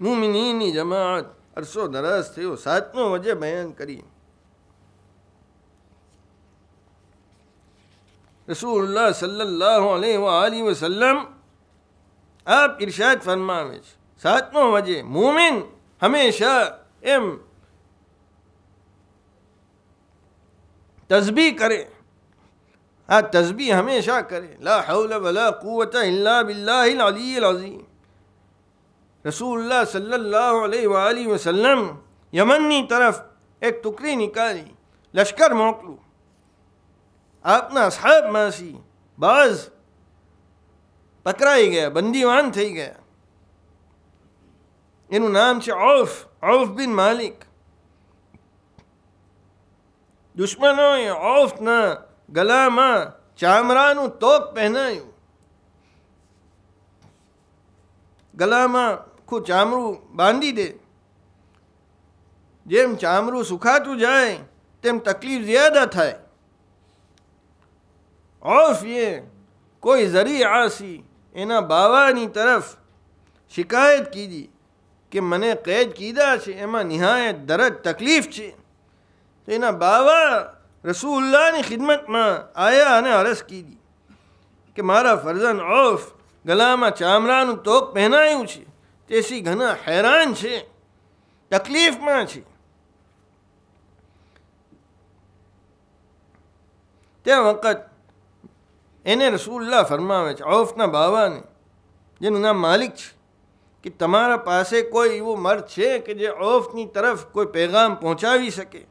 મુમિનીની જમાત અરસો દરસ થયો સાતમો વજે બયાન કરી રસૂલ્લાહ સલ્લલ્લાહુ અલૈહ વાલી વસલ્લમ આપ ઇરશાદ ફરમાવે છે સાતમો વજે મુમિન હંમેશા એમ તસ્બી કરે આ તસ્બી હંમેશા કરે લા હૌલ વલા કુવત ઇલ્લા બિલ્લાહિલ અલીલ અઝીમ રસૂલ્લા સલ્લાહ અલી વસલમ યમનની તરફ એક ટુકડી નીકાળી લશ્કર મોકલું આપના સાહેબમાંથી બાઝ પકડાઈ ગયા બંદીવાન થઈ ગયા એનું નામ છે ઔફ ઔફ બિન માલિક દુશ્મનોએ ઔફના ગલામાં ચામરાનું તોપ પહેરાયું ગલામાં આખું ચામડું બાંધી દે જેમ ચામડું સુખાતું જાય તેમ તકલીફ જ્યાદા થાય ઓફ એ કોઈ ઝરી આસી એના બાવાની તરફ શિકાયત કીધી કે મને કેદ કીધા છે એમાં નિહાયત દરજ તકલીફ છે તો એના બાવા રસુલ્લાની ખિદમતમાં આયા અને અરસ કીધી કે મારા ફરજન ઓફ ગલામાં ચામડાનું તોપ પહેરાયું છે तेसी घना हैरान छे तकलीफ में छे ते वक्त एने रसूल्ला फरमावे औफ ना बाबा ने जेनु नाम मालिक छे कि तमारा पासे कोई वो मर्द छे कि जे औफ नी तरफ कोई पैगाम पहुंचा भी सके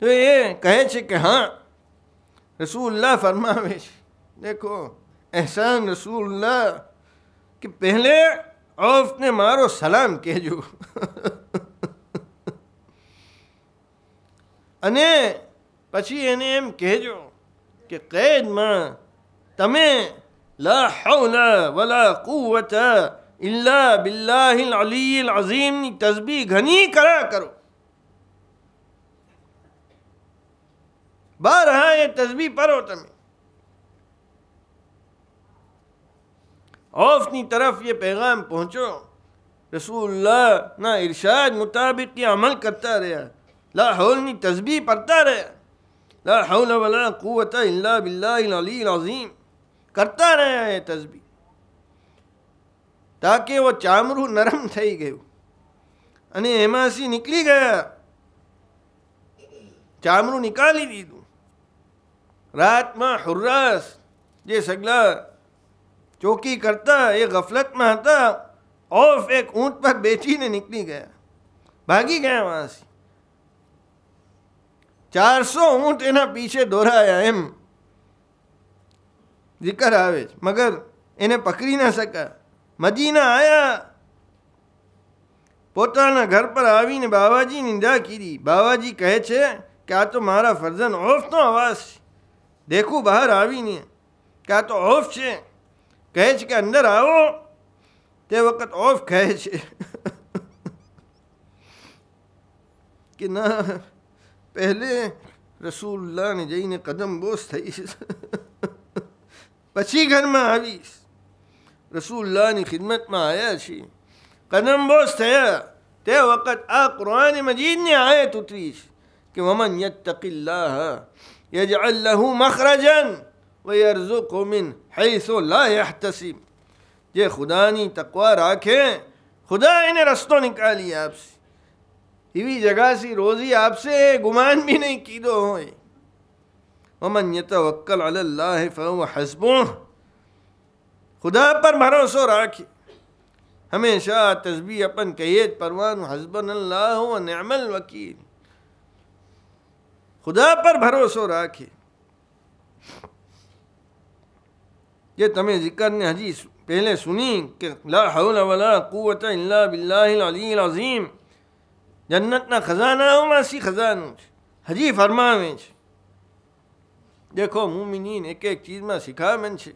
तो ये कहे छे कि हाँ रसूल्ला फरमावे देखो एहसान रसूल्ला कि पहले औफ ने मारो सलाम कहजो अने पी एने एम कहजो कि कैद में ते ला हौल अजीम तस्बी घनी करा करो हाँ ये तस्बी पढ़ो तमें अपनी तरफ ये पैगाम पहुँचो रसूल ना इर्शाद मुताबिक ये अमल करता रहा लाहौलनी तस्बी पढ़ता रहा लाहौल वला क़वत इल्ला बिल्लाही करता रहा है तस्बी તાકે વો ચામરું નરમ થઈ ગયું અને निकली गया चामरू निकाली નીકાળી रात में हुर्रास जे सगला चौकी करता ये गफलत में आता और एक ऊंट पर बेची ने निकली गया भागी गया वहां से चार सौ ऊँट इना पीछे दोहराया एम जिक्र आवे मगर इन्हें पकड़ी ना सका मदीना आया पोता घर पर आवी ने बाबा जी निंदा की दी बाबा जी कहे छे क्या तो मारा फर्जन ऑफ तो आवाज देखू बाहर आवी ने क्या तो ऑफ छे कैच के अंदर आओ ते वक्त ऑफ कैच कि ना पहले रसूलुल्लाह ने जई ने कदम बोस थी पची घर में आवीस रसूलुल्लाह ની ખિદમતમાં આવ્યા છીએ કદમબોસ થયા તે વખત આ કુરાન મજીદની આયત ઉતરી છે કે વમન યત્તકિલ્લાહ યજઅલ લહુ મખરજન वरजु कोमिन हैसो ये तकवा राखें खुदा इन्हें रस्तों निकाली आपसे इवी जगह सी रोज़ी आपसे गुमान भी नहीं की दो ये तो वक्ल अल्लाह हसबों खुदा पर भरोसो राखे हमेशा तस्बी अपन कैद परवान हसबन अल्लाह नमल वकील खुदा पर भरोसो राखे જે તમે જિકરને હજી પહેલે સુની કે લા હૌલ વલા કુવત ઇલ્લા બિલ્લાહિલ અલીલ અઝીમ જન્નતના ખજાનાઓમાં સી ખજાનું છે હજી ફરમાવે છે દેખો મુમિનીન એક એક ચીજમાં શિખામણ છે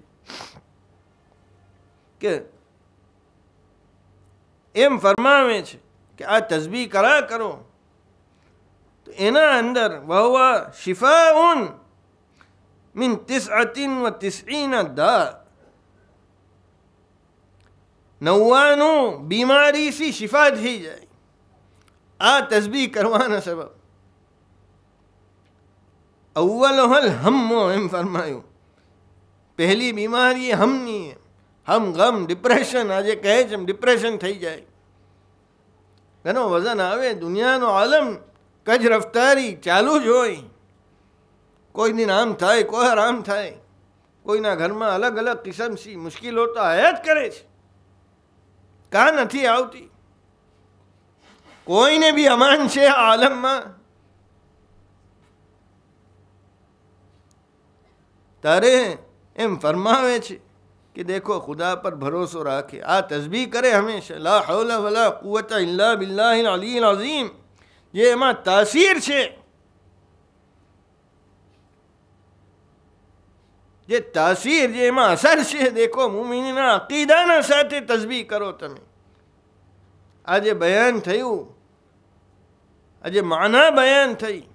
કે એમ ફરમાવે છે કે આ તસબી કરા કરો તો એના અંદર વહવા શિફા ઉન من تسعة وتسعين داء નવ્વાણું બીમારીથી શિફા થઈ જાય આ તસબીહ કરવાના સબબ અવ્વલ હમ્મો એમ ફરમાયું પહેલી બીમારી હમની હમ ગમ ડિપ્રેશન આજે કહે છે ડિપ્રેશન થઈ જાય તેનો વજન આવે દુનિયાનો આલમ કજ રફતારી ચાલુ જ હોય કોઈની નામ થાય કોઈ આરામ થાય કોઈના ઘરમાં અલગ અલગ કિસમથી મુશ્કેલો તો આયા જ કરે છે કા નથી આવતી કોઈને બી અમાન છે આલમમાં તારે એમ ફરમાવે છે કે દેખો ખુદા પર ભરોસો રાખે આ તસ્બીહ કરે હંમેશા લા હૌલા વલા કુવતા ઇલ્લા બિલ્લાહ અલી અઝીમ જે એમાં તાસીર છે ये तासीर जे मां असर से देखो मुमीन ना अकीदा ना साथे तस्बीह करो तमे आज बयान थयो आज माना बयान थई